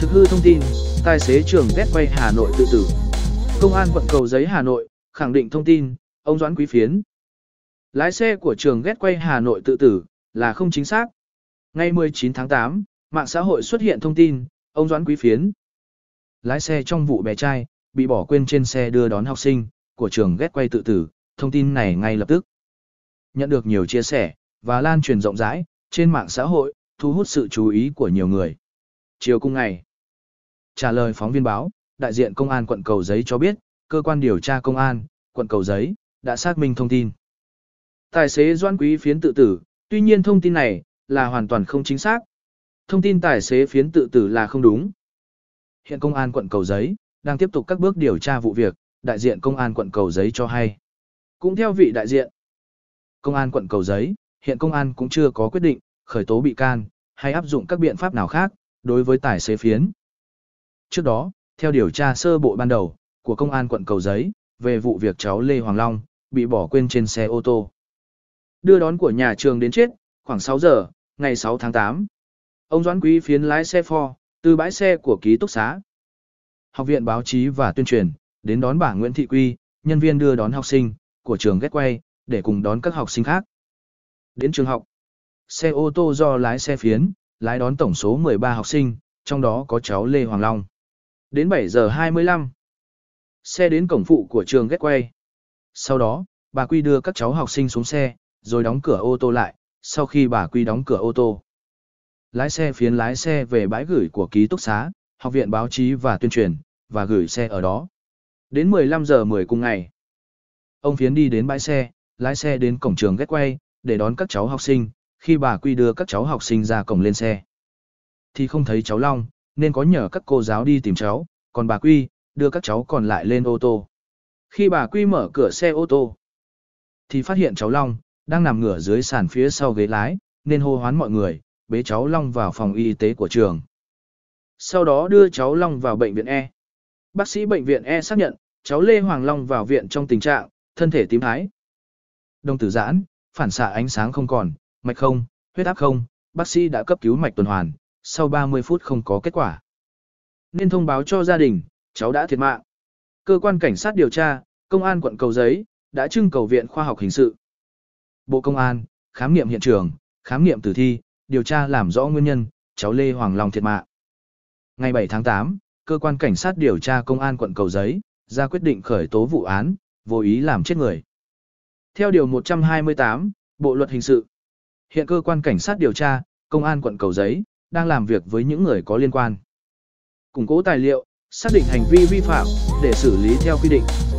Thực hư thông tin, tài xế trưởng ghét quay Hà Nội tự tử. Công an quận cầu giấy Hà Nội, khẳng định thông tin, ông Doãn Quý Phiến. Lái xe của trường ghét quay Hà Nội tự tử, là không chính xác. Ngày 19 tháng 8, mạng xã hội xuất hiện thông tin, ông Doãn Quý Phiến. Lái xe trong vụ bé trai, bị bỏ quên trên xe đưa đón học sinh, của trường ghét quay tự tử, thông tin này ngay lập tức. Nhận được nhiều chia sẻ, và lan truyền rộng rãi, trên mạng xã hội, thu hút sự chú ý của nhiều người. Chiều cùng ngày, trả lời phóng viên báo, đại diện công an quận Cầu Giấy cho biết, cơ quan điều tra công an, quận Cầu Giấy, đã xác minh thông tin. Tài xế Doan Quý phiến tự tử, tuy nhiên thông tin này là hoàn toàn không chính xác. Thông tin tài xế phiến tự tử là không đúng. Hiện công an quận Cầu Giấy đang tiếp tục các bước điều tra vụ việc, đại diện công an quận Cầu Giấy cho hay. Cũng theo vị đại diện, công an quận Cầu Giấy, hiện công an cũng chưa có quyết định khởi tố bị can hay áp dụng các biện pháp nào khác đối với tài xế phiến. Trước đó, theo điều tra sơ bộ ban đầu của công an quận Cầu Giấy về vụ việc cháu Lê Hoàng Long bị bỏ quên trên xe ô tô. Đưa đón của nhà trường đến chết, khoảng 6 giờ, ngày 6 tháng 8. Ông Doãn Quý phiến lái xe pho, từ bãi xe của ký túc xá. Học viện báo chí và tuyên truyền, đến đón bà Nguyễn Thị Quy, nhân viên đưa đón học sinh của trường ghét quay, để cùng đón các học sinh khác. Đến trường học, xe ô tô do lái xe phiến lái đón tổng số 13 học sinh, trong đó có cháu Lê Hoàng Long. Đến 7 giờ 25, xe đến cổng phụ của trường Gateway. Sau đó, bà Quy đưa các cháu học sinh xuống xe, rồi đóng cửa ô tô lại, sau khi bà Quy đóng cửa ô tô. Lái xe phiến lái xe về bãi gửi của ký túc xá, học viện báo chí và tuyên truyền, và gửi xe ở đó. Đến 15 giờ 10 cùng ngày, ông phiến đi đến bãi xe, lái xe đến cổng trường Gateway để đón các cháu học sinh, khi bà quy đưa các cháu học sinh ra cổng lên xe thì không thấy cháu long nên có nhờ các cô giáo đi tìm cháu còn bà quy đưa các cháu còn lại lên ô tô khi bà quy mở cửa xe ô tô thì phát hiện cháu long đang nằm ngửa dưới sàn phía sau ghế lái nên hô hoán mọi người bế cháu long vào phòng y tế của trường sau đó đưa cháu long vào bệnh viện e bác sĩ bệnh viện e xác nhận cháu lê hoàng long vào viện trong tình trạng thân thể tím thái đồng tử giãn phản xạ ánh sáng không còn Mạch không, huyết áp không, bác sĩ đã cấp cứu mạch tuần hoàn, sau 30 phút không có kết quả. Nên thông báo cho gia đình, cháu đã thiệt mạng. Cơ quan cảnh sát điều tra, công an quận Cầu Giấy, đã trưng cầu viện khoa học hình sự. Bộ công an, khám nghiệm hiện trường, khám nghiệm tử thi, điều tra làm rõ nguyên nhân, cháu Lê Hoàng Long thiệt mạng. Ngày 7 tháng 8, cơ quan cảnh sát điều tra công an quận Cầu Giấy, ra quyết định khởi tố vụ án, vô ý làm chết người. Theo điều 128, Bộ luật hình sự, Hiện cơ quan cảnh sát điều tra, công an quận Cầu Giấy, đang làm việc với những người có liên quan. Củng cố tài liệu, xác định hành vi vi phạm để xử lý theo quy định.